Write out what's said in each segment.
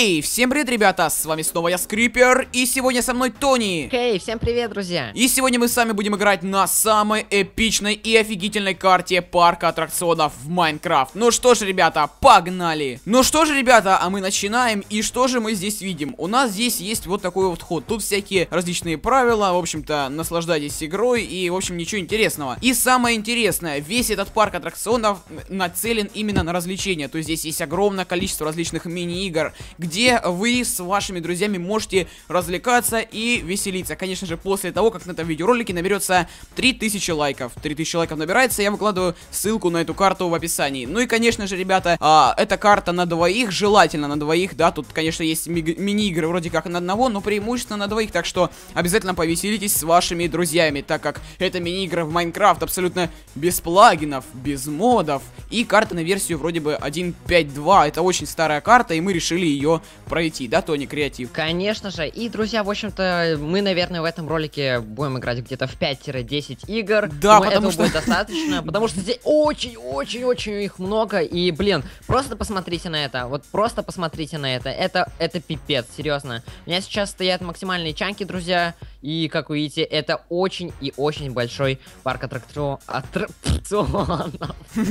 Эй, всем привет, ребята, с вами снова я, Скрипер, и сегодня со мной Тони. Эй, hey, всем привет, друзья. И сегодня мы с вами будем играть на самой эпичной и офигительной карте парка аттракционов в Майнкрафт. Ну что ж, ребята, погнали. Ну что же, ребята, а мы начинаем, и что же мы здесь видим? У нас здесь есть вот такой вот ход, тут всякие различные правила, в общем-то, наслаждайтесь игрой, и, в общем, ничего интересного. И самое интересное, весь этот парк аттракционов нацелен именно на развлечения, то есть здесь есть огромное количество различных мини-игр, где где вы с вашими друзьями можете развлекаться и веселиться. Конечно же, после того, как на этом видеоролике наберется 3000 лайков. 3000 лайков набирается, я выкладываю ссылку на эту карту в описании. Ну и, конечно же, ребята, а, эта карта на двоих, желательно на двоих, да, тут, конечно, есть ми мини-игры вроде как на одного, но преимущественно на двоих, так что обязательно повеселитесь с вашими друзьями, так как это мини-игра в Майнкрафт абсолютно без плагинов, без модов, и карта на версию вроде бы 1.5.2, это очень старая карта, и мы решили ее пройти, да, Тони Креатив? Конечно же. И, друзья, в общем-то, мы, наверное, в этом ролике будем играть где-то в 5-10 игр. Да, Думаю, потому что... будет достаточно, потому что здесь очень-очень-очень их много. И, блин, просто посмотрите на это. Вот просто посмотрите на это. Это, это пипец, серьезно. У меня сейчас стоят максимальные чанки, друзья. И, как вы видите, это очень и очень большой парк аттракционов.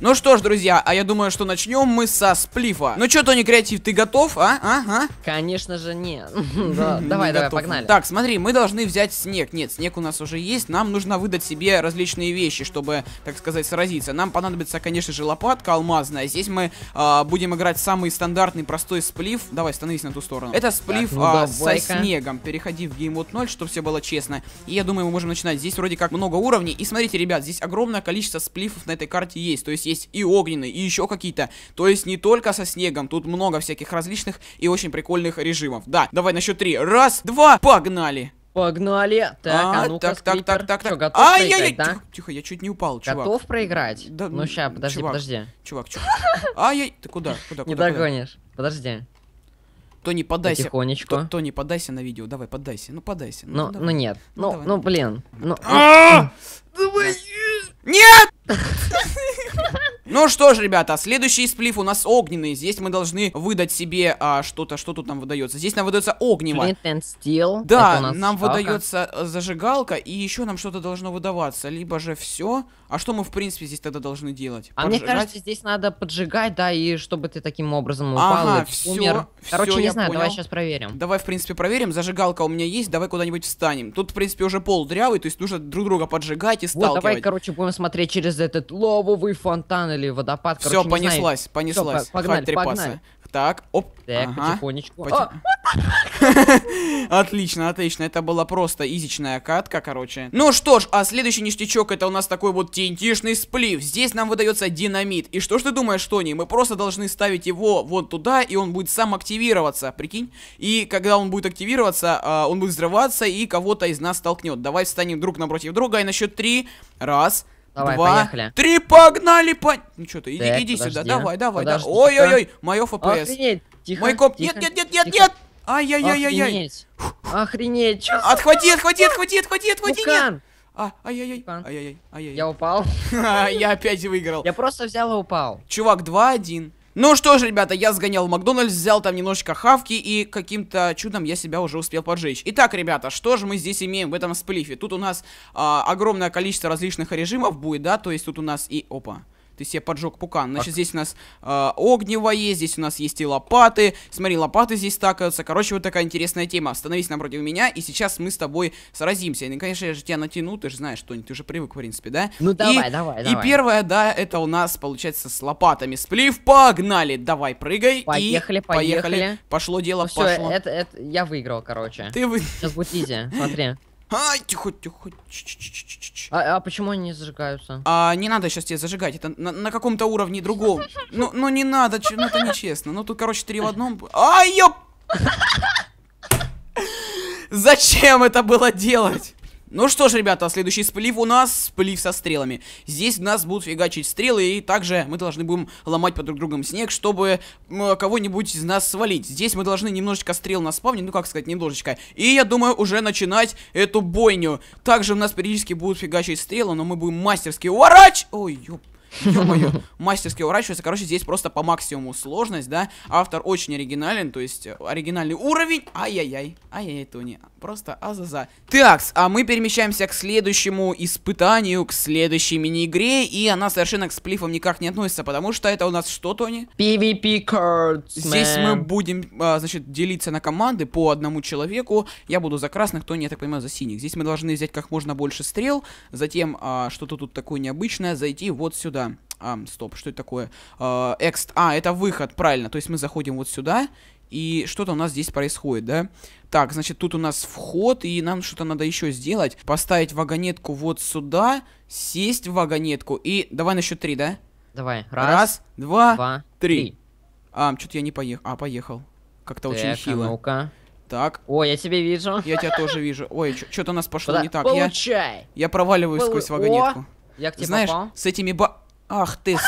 Ну что ж, друзья, а я думаю, что начнем мы со сплифа. Ну что, Тони Креатив, ты готов, а? Ага. А? Конечно же нет. Давай, давай, погнали. Так, смотри, мы должны взять снег. Нет, снег у нас уже есть. Нам нужно выдать себе различные вещи, чтобы, так сказать, сразиться. Нам понадобится, конечно же, лопатка алмазная. Здесь мы а, будем играть самый стандартный, простой сплиф. Давай, становись на ту сторону. Это сплиф ну а, со снегом. Переходи в геймод 0 0, чтобы все было честно. И я думаю, мы можем начинать. Здесь вроде как много уровней. И смотрите, ребят, здесь огромное количество сплифов на этой карте есть. То есть есть и огненные, и еще какие-то. То есть не только со снегом. Тут много всяких различных и очень прикольных режимов. Да, давай на счет 3. Раз, два, погнали! Погнали. Так, а, а ну так, так, так, так, так. Что, готов а, проиграть, я, Тихо, тихо, я чуть не упал, чувак. Готов проиграть? Да, ну, ща, подожди, чувак, подожди. Чувак, чувак. Ай, я... Ты куда? Куда, куда? Не догонишь. Подожди. То не подайся, тихонечко. То, то не подайся на видео. Давай, подайся. Ну, подайся. Ну, ну, ну нет. Ну, ну, давай. ну блин. Ну, ну. А! Нет! Ну что ж, ребята, следующий сплив у нас огненный. Здесь мы должны выдать себе а, что-то, что тут нам выдается. Здесь нам выдается огнево. Flint and steel. Да, нам шпалка. выдается э, зажигалка, и еще нам что-то должно выдаваться. Либо же все. А что мы, в принципе, здесь тогда должны делать? А мне кажется, здесь надо поджигать, да, и чтобы ты таким образом упал ага, и все, умер. Короче, все, не знаю, понял. давай сейчас проверим. Давай, в принципе, проверим. Зажигалка у меня есть, давай куда-нибудь встанем. Тут, в принципе, уже пол дрявый, то есть нужно друг друга поджигать и вот, сталкивать. Вот, давай, короче, будем смотреть через этот лобовый фонтан или или водопад. Все, понеслась, знаю. понеслась. Всё, погнали, Хватит погнали. Так, оп. Так, ага. потихонечку. Потих... отлично, отлично. Это была просто изичная катка, короче. Ну что ж, а следующий ништячок это у нас такой вот тентишный сплив. Здесь нам выдается динамит. И что ж ты думаешь, Тони? Мы просто должны ставить его вот туда, и он будет сам активироваться, прикинь. И когда он будет активироваться, а, он будет взрываться, и кого-то из нас столкнет. Давай встанем друг напротив друга, и на счет три. Раз, Давай, Два, поехали. три, погнали, по... Ну что ты, иди, иди сюда, давай, давай, давай. Ой-ой-ой, мое ФПС. Тихо, Мой комп... Нет, нет, нет, нет, нет! Ай-яй-яй-яй-яй. Охренеть. Отхвати, отхвати, отхвати, отхвати, отхвати, нет. А, ай-яй-яй, ай-яй-яй, ай яй Я упал. Я опять выиграл. Я просто взял и упал. Чувак, 2-1. Ну что ж, ребята, я сгонял в Макдональдс, взял там немножечко хавки, и каким-то чудом я себя уже успел поджечь. Итак, ребята, что же мы здесь имеем в этом сплифе? Тут у нас а, огромное количество различных режимов будет, да, то есть тут у нас и... Опа. Ты себе поджег пукан. Значит, так. здесь у нас э, есть, здесь у нас есть и лопаты. Смотри, лопаты здесь стакаются. Короче, вот такая интересная тема. Остановись напротив меня, и сейчас мы с тобой сразимся. И, ну, конечно, я же тебя натяну, ты же знаешь что-нибудь, ты же привык, в принципе, да? Ну, и, давай, давай, и давай. И первое, да, это у нас, получается, с лопатами. Сплив, погнали! Давай, прыгай. Поехали, и поехали. поехали. Пошло дело, ну, Все, Это, это я выиграл, короче. Ты вы... Сейчас будет изи, смотри. Ай, тихо, тихо. Ч -ч -ч а, а почему они не зажигаются? А, не надо сейчас тебе зажигать, это на, на каком-то уровне другом. Ну, ну не надо, че, ну это нечестно. Ну тут, короче, три в одном. Ай, ёп! Зачем это было делать? Ну что ж, ребята, следующий сплив у нас сплив со стрелами. Здесь нас будут фигачить стрелы, и также мы должны будем ломать под друг другом снег, чтобы кого-нибудь из нас свалить. Здесь мы должны немножечко стрел наспавнить, ну как сказать, немножечко. И я думаю уже начинать эту бойню. Также у нас периодически будут фигачить стрелы, но мы будем мастерски... Урач! Ой, ёп Ё-моё, мастерски уворачивается. Короче, здесь просто по максимуму сложность, да. Автор очень оригинален, то есть э, оригинальный уровень. Ай-яй-яй, ай-яй-яй, Тони. Просто азаза. Так, а мы перемещаемся к следующему испытанию, к следующей мини-игре. И она совершенно к сплифам никак не относится, потому что это у нас что, Тони? PvP cards, Здесь мы будем, а, значит, делиться на команды по одному человеку. Я буду за красных, Тони, я так понимаю, за синих. Здесь мы должны взять как можно больше стрел, затем а, что-то тут такое необычное, зайти вот сюда. А, стоп, что это такое? А, экст. А, это выход, правильно. То есть мы заходим вот сюда, и что-то у нас здесь происходит, да? Так, значит, тут у нас вход, и нам что-то надо еще сделать. Поставить вагонетку вот сюда, сесть в вагонетку, и давай на счет три, да? Давай, раз, раз два, два, три. три. А, что-то я не поехал. А, поехал. Как-то очень а хило. ну -ка. Так. О, я тебя вижу. Я тебя тоже вижу. Ой, что-то у нас пошло не так. Получай. Я, проваливаюсь сквозь вагонетку. я к тебе Знаешь, с этими ба... Ах ты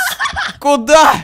Куда?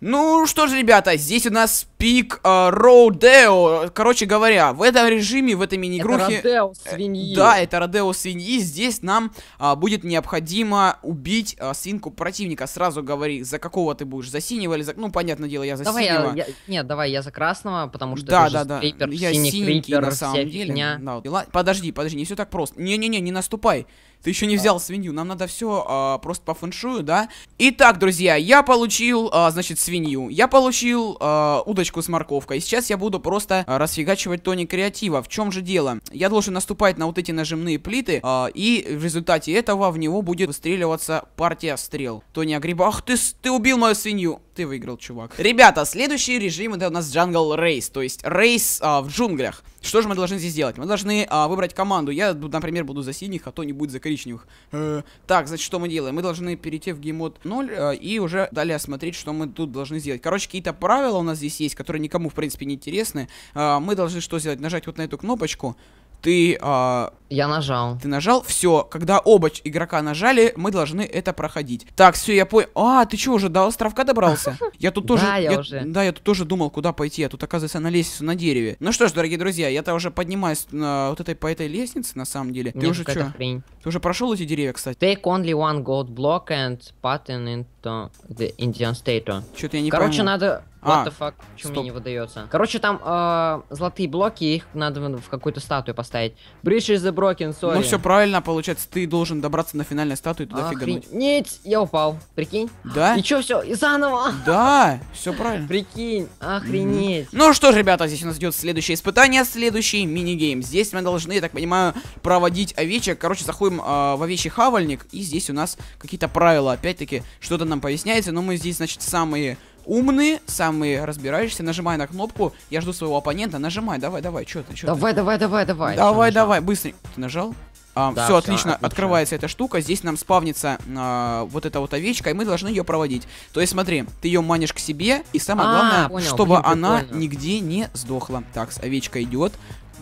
Ну что же, ребята, здесь у нас Пик Роудео. Э, Короче говоря, в этом режиме, в этой мини-игрухе... Это Родео э, свиньи. Да, это Родео свиньи. Здесь нам а, будет необходимо убить а, свинку противника. Сразу говори, за какого ты будешь, за синего или за... Ну, понятное дело, я за давай синего. Я, я... Нет, давай я за красного, потому что да, это да, да. Крипер, я синий, синий крипер, на самом деле. Фигня. Да, вот. Подожди, подожди, не все так просто. Не-не-не, не наступай. Ты еще не взял свинью, нам надо все а, просто по фэншую, да? Итак, друзья, я получил, а, значит, свинью. Я получил а, удочку гречку с морковкой. И сейчас я буду просто а, расфигачивать тони креатива. В чем же дело? Я должен наступать на вот эти нажимные плиты, а, и в результате этого в него будет выстреливаться партия стрел. Тони Агриба... Ах ты, ты убил мою свинью! Ты выиграл, чувак. Ребята, следующий режим это у нас Jungle Race, то есть рейс а, в джунглях. Что же мы должны здесь сделать? Мы должны а, выбрать команду. Я, например, буду за синих, а то не будет за коричневых. Э, так, значит, что мы делаем? Мы должны перейти в геймод 0 а, э, и уже далее смотреть, что мы тут должны сделать. Короче, какие-то правила у нас здесь есть, которые никому, в принципе, не интересны. А, мы должны что сделать? Нажать вот на эту кнопочку ты... А... Я нажал. Ты нажал, все, когда оба игрока нажали, мы должны это проходить. Так, все, я понял. А, ты что, уже до островка добрался? Я тут тоже... Да, я уже. Да, я тут тоже думал, куда пойти, я а тут, оказывается, на лестнице на дереве. Ну что ж, дорогие друзья, я-то уже поднимаюсь на вот этой по этой лестнице, на самом деле. Ты уже что? Ты уже прошел эти деревья, кстати? Take only one gold block and pattern into the Indian state. Что-то я не понял Короче, надо What а, the fuck? Почему мне не выдается? Короче, там э, золотые блоки, их надо в какую-то статую поставить. Bridge is the broken, ну sorry. Ну все правильно, получается, ты должен добраться на финальную статую и туда Охренеть, фигануть. я упал, прикинь. Да? И чё, все, и заново? Да, все правильно. Прикинь, охренеть. Mm -hmm. Ну что ж, ребята, здесь у нас идет следующее испытание, следующий мини-гейм. Здесь мы должны, я так понимаю, проводить овечек. Короче, заходим э, в овечий хавальник, и здесь у нас какие-то правила. Опять-таки, что-то нам поясняется, но мы здесь, значит, самые умные, самые разбирающиеся. Нажимаю на кнопку, я жду своего оппонента, нажимай, давай, давай, что ты, что Давай, ты? давай, давай, давай. Давай, давай, быстренько. Ты нажал? Um, да, все, отлично. отлично, открывается эта штука, здесь нам спавнится э, вот эта вот овечка, и мы должны ее проводить. То есть смотри, ты ее манишь к себе, и самое а, главное, понял, чтобы блин, она понял. нигде не сдохла. Так, овечка идет,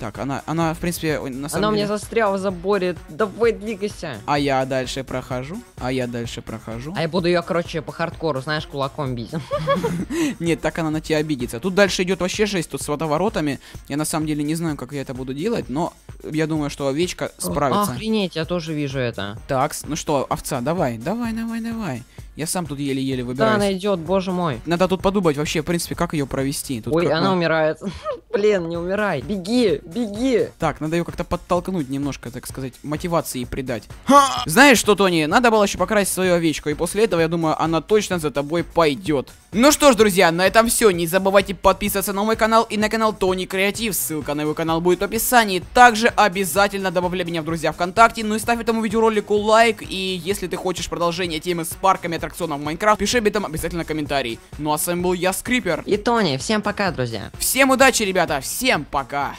так, она, она, в принципе, на самом Она деле... у меня застряла в заборе. Давай, двигайся. А я дальше прохожу. А я дальше прохожу. А я буду ее, короче, по хардкору, знаешь, кулаком бить. Нет, так она на тебя обидится. Тут дальше идет вообще жесть, тут с водоворотами. Я на самом деле не знаю, как я это буду делать, но я думаю, что овечка справится. Охренеть, я тоже вижу это. Так, ну что, овца, давай, давай, давай, давай. Я сам тут еле-еле выбираюсь. Да, она идет, боже мой. Надо тут подумать вообще, в принципе, как ее провести. Тут Ой, она умирает. Блин, не умирай. Беги, беги. Так, надо ее как-то подтолкнуть немножко, так сказать, мотивации придать. Ха! Знаешь что, Тони, надо было еще покрасить свою овечку, и после этого, я думаю, она точно за тобой пойдет. Ну что ж, друзья, на этом все. Не забывайте подписываться на мой канал и на канал Тони Креатив. Ссылка на его канал будет в описании. Также обязательно добавляй меня в друзья ВКонтакте, ну и ставь этому видеоролику лайк. И если ты хочешь продолжение темы с парками аттракционов в Майнкрафт, пиши об этом обязательно комментарий. Ну а с вами был я, Скрипер. И Тони, всем пока, друзья. Всем удачи, ребята! ребята, всем пока!